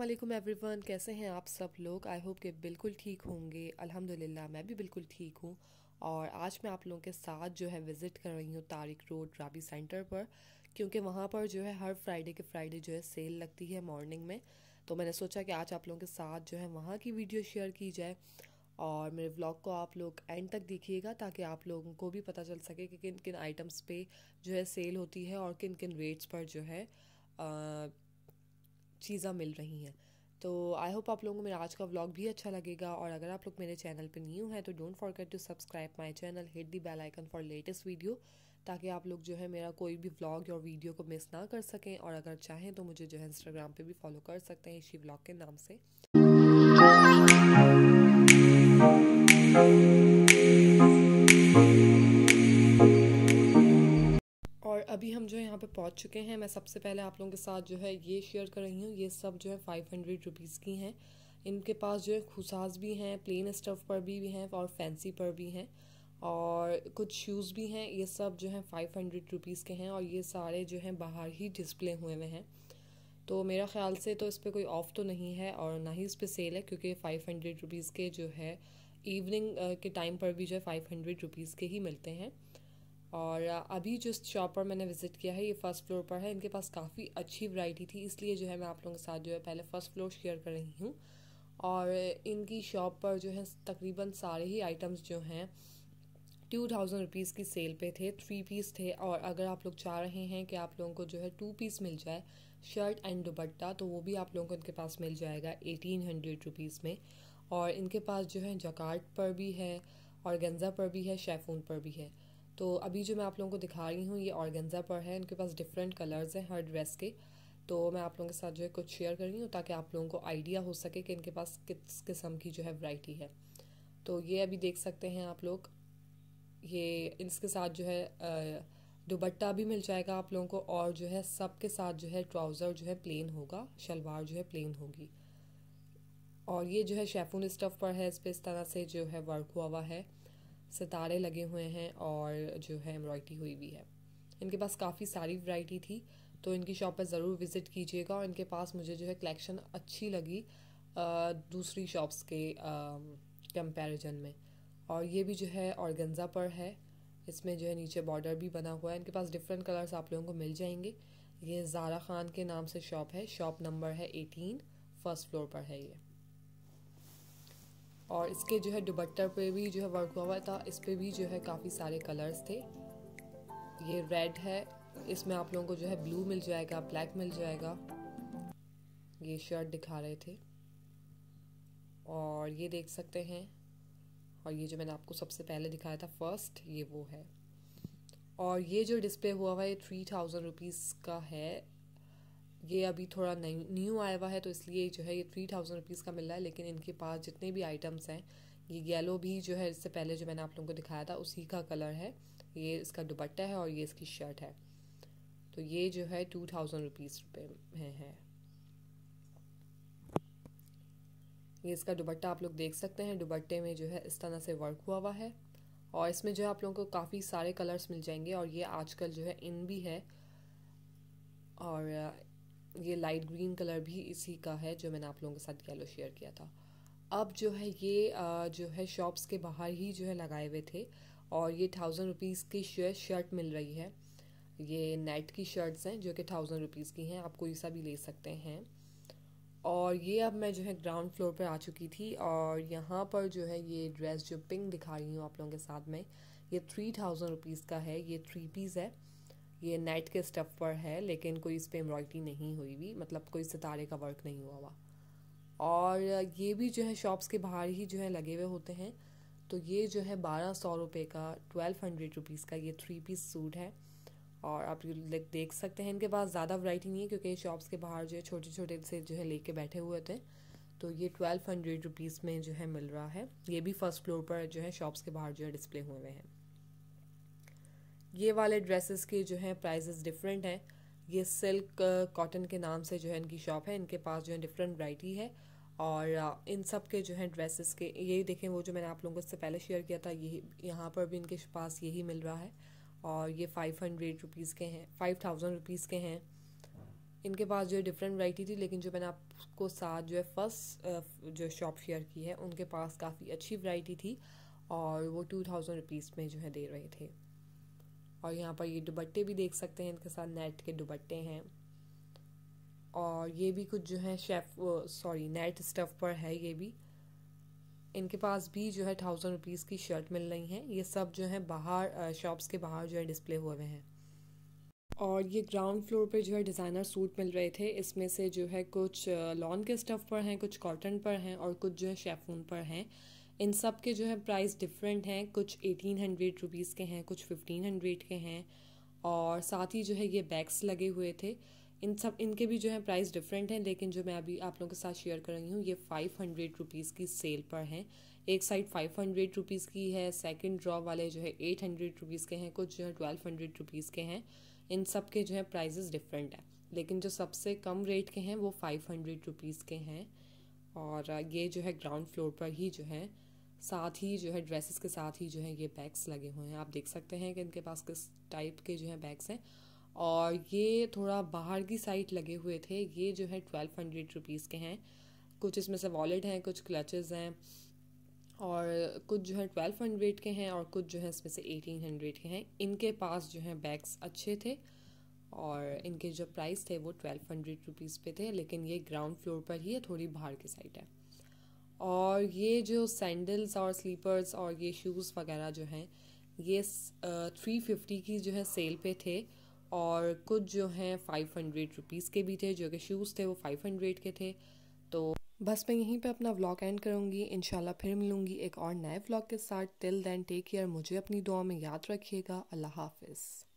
Aslam everyone कैसे हैं आप सब लोग आई होप के बिल्कुल ठीक होंगे अल्हम्दुलिल्लाह मैं भी बिल्कुल ठीक हूँ और आज मैं आप लोगों के साथ जो है विज़िट कर रही हूँ तारिक रोड राबी सेंटर पर क्योंकि वहाँ पर जो है हर फ्राइडे के फ्राइडे जो है सेल लगती है मॉर्निंग में तो मैंने सोचा कि आज आप लोगों के साथ जो है वहाँ की वीडियो शेयर की जाए और मेरे व्लॉग को आप लोग एंड तक देखिएगा ताकि आप लोगों को भी पता चल सके कि किन किन आइटम्स पे जो है सेल होती है और किन किन रेट्स पर जो है चीज़ें मिल रही हैं तो आई होप आप लोगों को मेरा आज का व्लॉग भी अच्छा लगेगा और अगर आप लोग मेरे चैनल पर न्यू हैं तो don't forget to subscribe my channel hit the bell icon for latest video ताकि आप लोग जो है मेरा कोई भी व्लॉग या वीडियो को मिस ना कर सकें और अगर चाहें तो मुझे जो है इंस्टाग्राम पर भी फॉलो कर सकते हैं इसी व्लॉग के नाम से हम जो है यहाँ पे पहुँच चुके हैं मैं सबसे पहले आप लोगों के साथ जो है ये शेयर कर रही हूँ ये सब जो है फाइव हंड्रेड रुपीज़ की हैं इनके पास जो है खुसास भी हैं प्लेन स्टफ़ पर भी, भी हैं और फैंसी पर भी हैं और कुछ शूज़ भी हैं ये सब जो है फाइव हंड्रेड रुपीज़ के हैं और ये सारे जो हैं बाहर ही डिस्प्ले हुए हुए हैं तो मेरा ख्याल से तो इस पर कोई ऑफ़ तो नहीं है और ना ही इस पर सेल है क्योंकि फ़ाइव हंड्रेड रुपीज़ के जो है इवनिंग के टाइम पर भी जो है फ़ाइव हंड्रेड रुपीज़ के ही मिलते हैं और अभी जिस शॉप पर मैंने विज़िट किया है ये फ़र्स्ट फ्लोर पर है इनके पास काफ़ी अच्छी वैरायटी थी इसलिए जो है मैं आप लोगों के साथ जो है पहले फ़र्स्ट फ्लोर शेयर कर रही हूँ और इनकी शॉप पर जो है तकरीबन सारे ही आइटम्स जो हैं टू थाउजेंड रुपीज़ की सेल पे थे थ्री पीस थे और अगर आप लोग चाह रहे हैं कि आप लोगों को जो है टू पीस मिल जाए शर्ट एंड दुपट्टा तो वो भी आप लोगों को इनके पास मिल जाएगा एटीन हंड्रेड रुपीज़ में और इनके पास जो है जकार्ट पर भी है और गंजा पर भी है शेफून पर भी है तो अभी जो मैं आप लोगों को दिखा रही हूँ ये ऑर्गेंजा पर है इनके पास डिफरेंट कलर्स हैं हर ड्रेस के तो मैं आप लोगों के साथ जो है कुछ शेयर कर रही हूँ ताकि आप लोगों को आइडिया हो सके कि इनके पास किस किस्म की जो है वराइटी है तो ये अभी देख सकते हैं आप लोग ये इसके साथ जो है दुबट्टा भी मिल जाएगा आप लोगों को और जो है सब के साथ जो है ट्राउज़र जो है प्लेन होगा शलवार जो है प्लेन होगी और ये जो है शेफून स्टफ़ पर है इस पर इस तरह से जो है वर्क हुआ हुआ है सितारे लगे हुए हैं और जो है एम्ब्रॉयडरी हुई भी है इनके पास काफ़ी सारी वैरायटी थी तो इनकी शॉप पर ज़रूर विज़िट कीजिएगा और इनके पास मुझे जो है कलेक्शन अच्छी लगी आ, दूसरी शॉप्स के कंपैरिजन में और ये भी जो है ऑर्गेन्जा पर है इसमें जो है नीचे बॉर्डर भी बना हुआ है इनके पास डिफरेंट कलर्स आप लोगों को मिल जाएंगे ये ज़ारा ख़ान के नाम से शॉप है शॉप नंबर है एटीन फर्स्ट फ्लोर पर है ये और इसके जो है दुबट्टर पे भी जो है वर्क हुआ हुआ था इस पर भी जो है काफ़ी सारे कलर्स थे ये रेड है इसमें आप लोगों को जो है ब्लू मिल जाएगा ब्लैक मिल जाएगा ये शर्ट दिखा रहे थे और ये देख सकते हैं और ये जो मैंने आपको सबसे पहले दिखाया था फर्स्ट ये वो है और ये जो डिस्प्ले हुआ हुआ है थ्री थाउजेंड रुपीज़ का है ये अभी थोड़ा न्यू आया हुआ है तो इसलिए जो है ये थ्री थाउजेंड रुपीज़ का मिल रहा है लेकिन इनके पास जितने भी आइटम्स हैं ये येलो भी जो है इससे पहले जो मैंने आप लोगों को दिखाया था उसी का कलर है ये इसका दुपट्टा है और ये इसकी शर्ट है तो ये जो है टू थाउजेंड रुपीज़ रुपये में है ये इसका दुपट्टा आप लोग देख सकते हैं दुपट्टे में जो है इस तरह से वर्क हुआ हुआ है और इसमें जो है आप लोगों को काफ़ी सारे कलर्स मिल जाएंगे और ये आजकल जो है इन भी है और ये लाइट ग्रीन कलर भी इसी का है जो मैंने आप लोगों के साथ येलो शेयर किया था अब जो है ये जो है शॉप्स के बाहर ही जो है लगाए हुए थे और ये थाउजेंड रुपीज़ की शर्ट मिल रही है ये नेट की शर्ट्स हैं जो कि थाउजेंड रुपीज़ की हैं आप कोई सा भी ले सकते हैं और ये अब मैं जो है ग्राउंड फ्लोर पर आ चुकी थी और यहाँ पर जो है ये ड्रेस जो पिंक दिखा रही हूँ आप लोगों के साथ में ये थ्री थाउजेंड रुपीज़ का है ये थ्री पीस है ये नेट के स्टफ पर है लेकिन कोई इस पर एम्ब्रॉयडरी नहीं हुई हुई मतलब कोई सितारे का वर्क नहीं हुआ हुआ और ये भी जो है शॉप्स के बाहर ही जो है लगे हुए होते हैं तो ये जो है बारह सौ रुपये का ट्वेल्व हंड्रेड रुपीज़ का ये थ्री पीस सूट है और आप देख सकते हैं इनके पास ज़्यादा वैरायटी नहीं है क्योंकि शॉप्स के बाहर जो है छोटे छोटे से जो है लेके बैठे हुए थे तो ये ट्वेल्व हंड्रेड रुपीज़ में जो है मिल रहा है ये भी फर्स्ट फ्लोर पर जो है शॉप्स के बाहर जो है डिस्प्ले हुए हुए हैं ये वाले ड्रेसेस के जो हैं प्राइजेस डिफरेंट हैं ये सिल्क कॉटन uh, के नाम से जो है इनकी शॉप है इनके पास जो है डिफरेंट वराइटी है और uh, इन सब के जो है ड्रेसेस के यही देखें वो जो मैंने आप लोगों से पहले शेयर किया था यही यहाँ पर भी इनके पास यही मिल रहा है और ये फाइव हंड्रेड रुपीज़ के हैं फाइव थाउजेंड रुपीज़ के हैं इनके पास जो है डिफरेंट वराइटी थी लेकिन जो मैंने आपको साथ जो है फर्स्ट uh, जो शॉप शेयर की है उनके पास काफ़ी अच्छी वराइटी थी और वो टू थाउजेंड रुपीज़ में जो है दे रहे थे और यहाँ पर ये दुबट्टे भी देख सकते हैं इनके साथ नेट के दुबट्टे हैं और ये भी कुछ जो है शेफ सॉरी नेट स्टफ पर है ये भी इनके पास भी जो है थाउजेंड रुपीज़ की शर्ट मिल रही हैं ये सब जो है बाहर शॉप्स के बाहर जो है डिस्प्ले हुए हुए हैं और ये ग्राउंड फ्लोर पे जो है डिज़ाइनर सूट मिल रहे थे इसमें से जो है कुछ लॉन के स्टफ़ पर हैं कुछ कॉटन पर हैं और कुछ जो है शेफून पर हैं इन सब के जो है प्राइस डिफरेंट हैं कुछ एटीन हंड्रेड रुपीज़ के हैं कुछ फिफ्टीन हंड्रेड के हैं और साथ ही जो है ये बैग्स लगे हुए थे इन सब इनके भी जो है प्राइस डिफरेंट हैं लेकिन जो मैं अभी आप लोगों के साथ शेयर कर रही हूँ ये फाइव हंड्रेड रुपीज़ की सेल पर हैं एक साइड फाइव हंड्रेड रुपीज़ की है सेकंड ड्रॉ वाले जो है एट हंड्रेड रुपीज़ के हैं कुछ जो है ट्वेल्व हंड्रेड रुपीज़ के हैं इन सब के जो है प्राइजेस डिफरेंट हैं लेकिन जो सबसे कम रेट के हैं वो फाइव हंड्रेड रुपीज़ के हैं और ये जो है ग्राउंड फ्लोर पर ही जो है साथ ही जो है ड्रेसेस के साथ ही जो है ये बैग्स लगे हुए हैं आप देख सकते हैं कि इनके पास किस टाइप के जो है बैग्स हैं और ये थोड़ा बाहर की साइड लगे हुए थे ये जो है ट्वेल्व हंड्रेड रुपीज़ के हैं कुछ इसमें से वॉलेट हैं कुछ क्लचेज़ हैं और कुछ जो है ट्वेल्व हंड्रेड के हैं और कुछ जो है इसमें से एटीन हंड्रेड के हैं इनके पास जो है बैग्स अच्छे थे और इनके जो प्राइस थे वो ट्वेल्व हंड्रेड रुपीज़ पे थे लेकिन ये ग्राउंड फ्लोर पर ही है थोड़ी बाहर की साइड है और ये जो सैंडल्स और स्लीपर्स और ये शूज़ वगैरह जो हैं ये थ्री फिफ्टी की जो है सेल पे थे और कुछ जो हैं फाइव हंड्रेड रुपीज़ के भी थे जो कि शूज़ थे वो फाइव हंड्रेड के थे तो बस मैं यहीं पे अपना व्लॉग एंड करूँगी इन फिर मिलूँगी एक और नए व्लॉग के साथ टिल दैन टेक केयर मुझे अपनी दुआ में याद रखिएगा अल्लाह हाफिज़